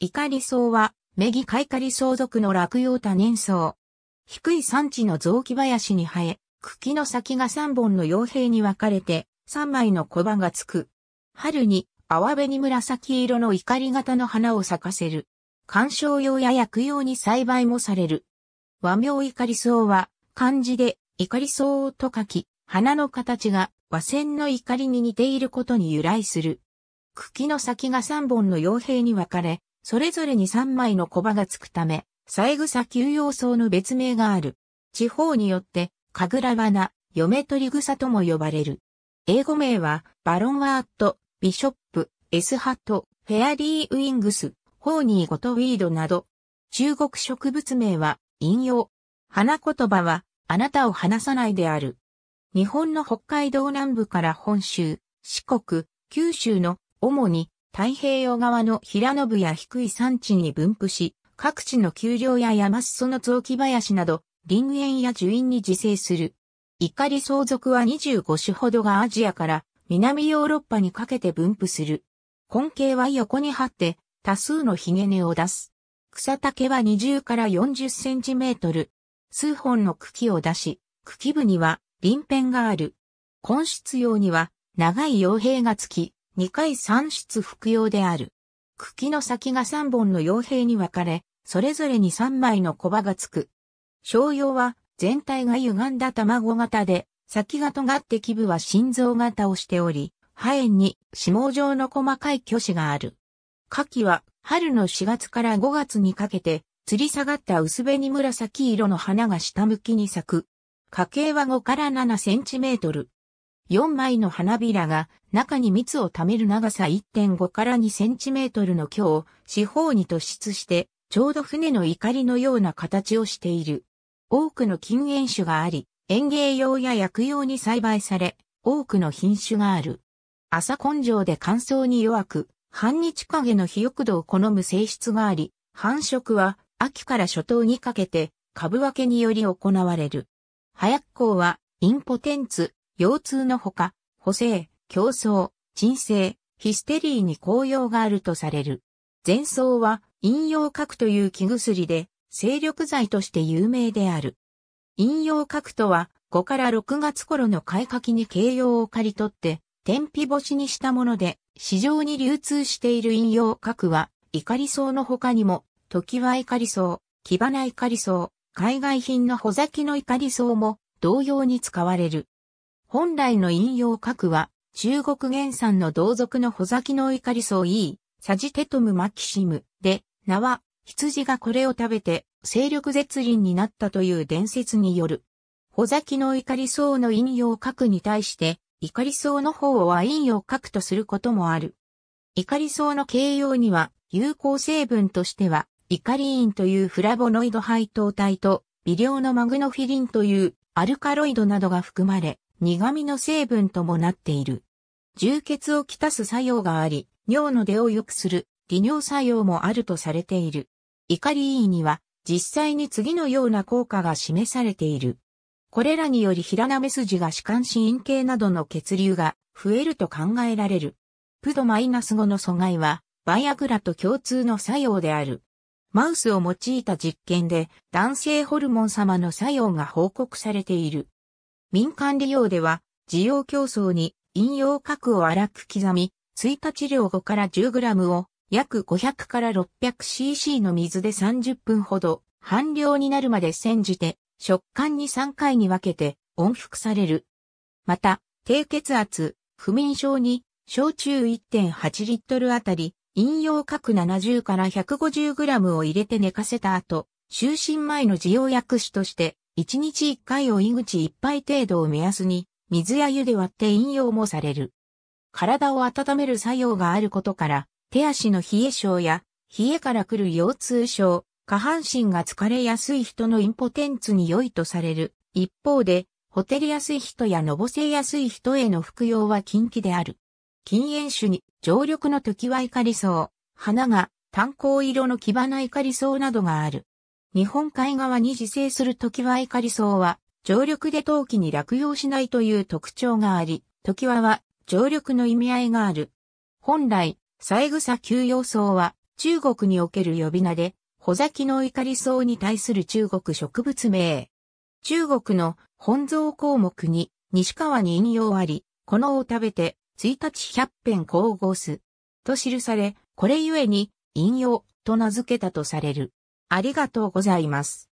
イカリソウは、メギカイカリソウ属の落葉多年草。低い山地の雑木林に生え、茎の先が3本の傭兵に分かれて、3枚の小葉がつく。春に、泡辺に紫色のイカリ型の花を咲かせる。観賞用や薬用に栽培もされる。和名イカリソウは、漢字で、イカリソウと書き、花の形が和線の怒りに似ていることに由来する。茎の先が3本の傭兵に分かれ、それぞれに3枚のコバがつくため、三枝休養草の別名がある。地方によって、神楽花、嫁取り草とも呼ばれる。英語名は、バロンワート、ビショップ、エスハト、フェアリーウィングス、ホーニーゴトウィードなど。中国植物名は、引用。花言葉は、あなたを離さないである。日本の北海道南部から本州、四国、九州の主に太平洋側の平野部や低い山地に分布し、各地の丘陵や山裾の雑木林など、林園や樹林に自生する。イカリ相続は25種ほどがアジアから南ヨーロッパにかけて分布する。根茎は横に張って多数のヒゲ根を出す。草丈は20から40センチメートル。数本の茎を出し、茎部には鱗片がある。根室用には長い傭兵がつき、2回3室服用である。茎の先が3本の傭兵に分かれ、それぞれに3枚のコバがつく。商用は全体が歪んだ卵型で、先が尖って基部は心臓型をしており、破炎に脂肪状の細かい巨子がある。夏季は春の4月から5月にかけて、吊り下がった薄紅紫色の花が下向きに咲く。花径は5から7センチメートル。4枚の花びらが中に蜜を溜める長さ1.5から2センチメートルの強を四方に突出してちょうど船の怒りのような形をしている。多くの禁煙種があり、園芸用や薬用に栽培され、多くの品種がある。朝根性で乾燥に弱く、半日陰の肥沃度を好む性質があり、繁殖は秋から初冬にかけて株分けにより行われる。早っこはインポテンツ、腰痛のほか、補正、競争、鎮静、ヒステリーに効用があるとされる。前奏は陰陽核という気薬で、精力剤として有名である。陰陽核とは、5から6月頃の開花期に形容を刈り取って、天日干しにしたもので、市場に流通している陰陽核は、怒り草の他にも、時は怒り草、木花怒り草、海外品の穂先の怒り草も同様に使われる。本来の引用核は、中国原産の同族の穂先の怒イカリソウサジテトムマキシムで、名は、羊がこれを食べて、勢力絶倫になったという伝説による。穂先の怒イカリソウの引用核に対して、イカリソウの方は引用核とすることもある。イカリソウの形容には、有効成分としては、イカリンというフラボノイド配糖体と、微量のマグノフィリンというアルカロイドなどが含まれ、苦味の成分ともなっている。充血をきたす作用があり、尿の出を良くする利尿作用もあるとされている。イカリーイには実際に次のような効果が示されている。これらにより平なめ筋が歯間心陰形などの血流が増えると考えられる。プドマイナス5の阻害は、バイアグラと共通の作用である。マウスを用いた実験で男性ホルモン様の作用が報告されている。民間利用では、需要競争に引用核を荒く刻み、1日量5から 10g を約500から 600cc の水で30分ほど半量になるまで煎じて食感に3回に分けて温服される。また、低血圧、不眠症に焼酎1.8リットルあたり飲用核70から 150g を入れて寝かせた後、就寝前の需要薬師として1日1回を井口1杯程度を目安に、水や湯で割って飲用もされる。体を温める作用があることから、手足の冷え症や、冷えから来る腰痛症、下半身が疲れやすい人のインポテンツに良いとされる。一方で、ほてりやすい人やのぼせやすい人への服用は禁忌である。禁煙酒に、常緑の時はイカリソウ、花が炭鉱色のキバナイカリソウなどがある。日本海側に自生するトキワイカリソウは、常緑で冬季に落葉しないという特徴があり、トキワは常緑の意味合いがある。本来、サグサ休養草は中国における呼び名で、穂先のリソウに対する中国植物名。中国の本草項目に西川に引用あり、このを食べて、1日百編交合す。と記され、これゆえに、引用と名付けたとされる。ありがとうございます。